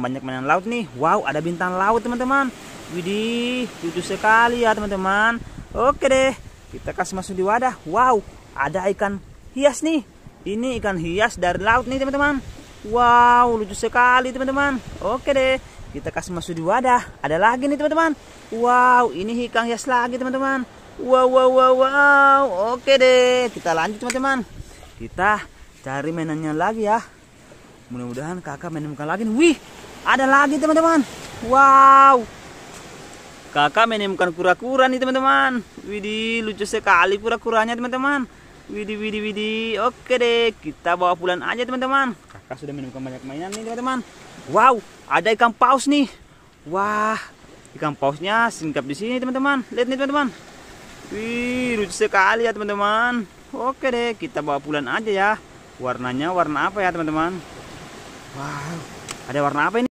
banyak mainan laut nih wow ada bintang laut teman-teman widih lucu sekali ya teman-teman oke deh kita kasih masuk di wadah wow ada ikan hias nih ini ikan hias dari laut nih teman-teman wow lucu sekali teman-teman oke deh kita kasih masuk di wadah ada lagi nih teman-teman wow ini ikan hias lagi teman-teman wow wow wow wow oke deh kita lanjut teman-teman kita cari mainannya lagi ya mudah-mudahan kakak menemukan lagi nih wih ada lagi teman-teman. Wow. Kakak menemukan kura-kura nih teman-teman. Widih, lucu sekali kura-kuranya teman-teman. Widih, widih, widih. Oke deh, kita bawa pulang aja teman-teman. Kakak sudah menemukan banyak mainan nih teman-teman. Wow, ada ikan paus nih. Wah, ikan pausnya singkap di sini teman-teman. Lihat nih teman-teman. Wih, lucu sekali ya teman-teman. Oke deh, kita bawa pulang aja ya. Warnanya warna apa ya teman-teman? Wow, ada warna apa ini?